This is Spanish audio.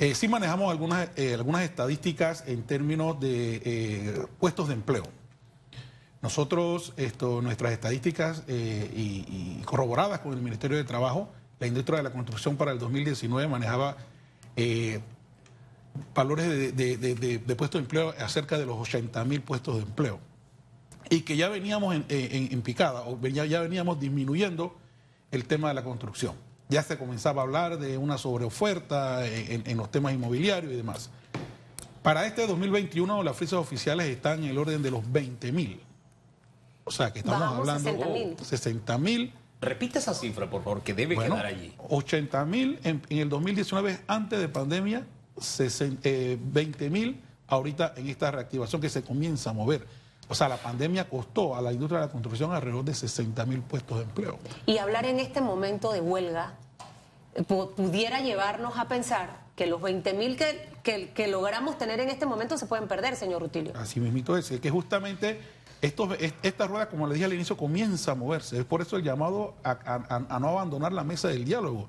Eh, sí manejamos algunas, eh, algunas estadísticas en términos de eh, puestos de empleo. Nosotros, esto, nuestras estadísticas y, corroboradas con el Ministerio de Trabajo, la industria de la construcción para el 2019 manejaba valores de, puestos de empleo acerca de los 80 mil puestos de empleo. Y que ya veníamos en, picada, o ya veníamos disminuyendo el tema de la construcción ya se comenzaba a hablar de una sobreoferta en, en, los temas inmobiliarios y demás. Para este 2021 las frisas oficiales están en el orden de los 20 mil. O sea que estamos hablando 60 mil. Repite esa cifra, por favor, que debe quedar allí. 80 mil en, el 2019, antes de pandemia, 20 eh, mil ahorita en esta reactivación que se comienza a mover. O sea, la pandemia costó a la industria de la construcción alrededor de 60 mil puestos de empleo. Y hablar en este momento de huelga pudiera llevarnos a pensar que los 20 mil que, que, logramos tener en este momento se pueden perder, señor Rutilio. Así mismo es, que justamente estos, esta rueda, como le dije al inicio, comienza a moverse. Es por eso el llamado a no abandonar la mesa del diálogo.